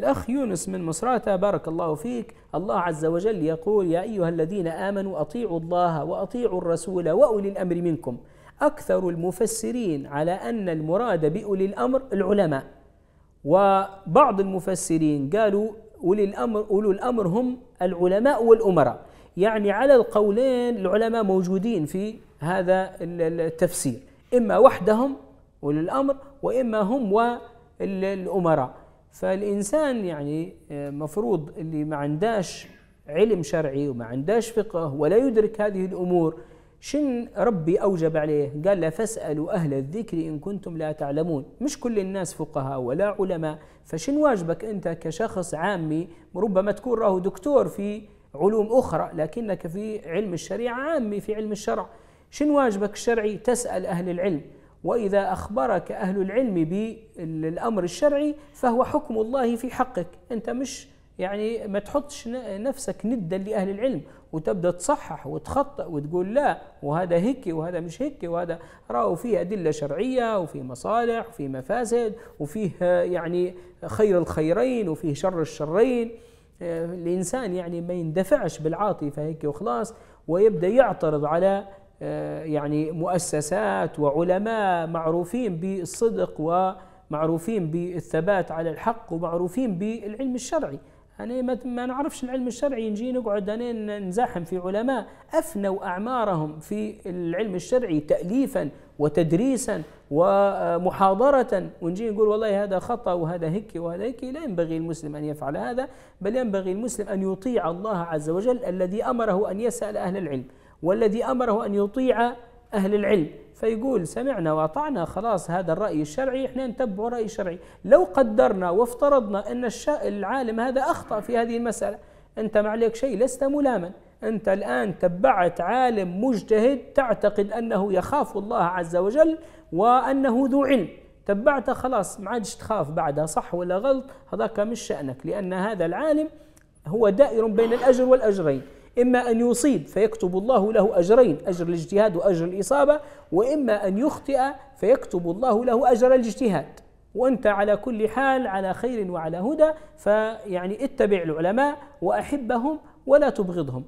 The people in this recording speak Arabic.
الأخ يونس من مصراتة بارك الله فيك الله عز وجل يقول يا أيها الذين آمنوا أطيعوا الله وأطيعوا الرسول وأولي الأمر منكم أكثر المفسرين على أن المراد بأولي الأمر العلماء وبعض المفسرين قالوا أولي الأمر أولو الأمر هم العلماء والأمراء يعني على القولين العلماء موجودين في هذا التفسير إما وحدهم أولي الأمر وإما هم والأمراء فالإنسان يعني آه، مفروض اللي ما عنداش علم شرعي وما عنداش فقه ولا يدرك هذه الأمور شن ربي أوجب عليه قال لا فاسألوا أهل الذكر إن كنتم لا تعلمون مش كل الناس فقهاء ولا علماء فشن واجبك أنت كشخص عامي ربما تكون راه دكتور في علوم أخرى لكنك في علم الشريعة عامي في علم الشرع شن واجبك الشرعي تسأل أهل العلم وإذا أخبرك أهل العلم بالأمر الشرعي فهو حكم الله في حقك أنت مش يعني ما تحطش نفسك ندا لأهل العلم وتبدأ تصحح وتخطئ وتقول لا وهذا هيك وهذا مش هيك وهذا رأوا فيه أدلة شرعية وفي مصالح وفي مفاسد وفيه يعني خير الخيرين وفيه شر الشرين آه، الإنسان يعني ما يندفعش بالعاطفة هيك وخلاص ويبدأ يعترض على آه، يعني مؤسسات وعلماء معروفين بالصدق ومعروفين بالثبات على الحق ومعروفين بالعلم الشرعي أنا يعني ما نعرفش العلم الشرعي نجي نقعد أنا نزاحم في علماء أفنوا أعمارهم في العلم الشرعي تأليفا وتدريسا ومحاضرة ونجي نقول والله هذا خطأ وهذا هكي وهذا هكي لا ينبغي المسلم أن يفعل هذا بل ينبغي المسلم أن يطيع الله عز وجل الذي أمره أن يسأل أهل العلم والذي امره ان يطيع اهل العلم فيقول سمعنا واطعنا خلاص هذا الراي الشرعي احنا نتبع راي شرعي لو قدرنا وافترضنا ان العالم هذا اخطا في هذه المساله انت ما عليك شيء لست ملاما انت الان تبعت عالم مجتهد تعتقد انه يخاف الله عز وجل وانه ذو علم تبعته خلاص ما عادش تخاف بعدها صح ولا غلط هذاك مش شأنك لأن هذا العالم هو دائر بين الأجر والأجرين إما أن يصيب فيكتب الله له أجرين أجر الاجتهاد وأجر الإصابة وإما أن يخطئ فيكتب الله له أجر الاجتهاد وأنت على كل حال على خير وعلى هدى فيعني اتبع العلماء وأحبهم ولا تبغضهم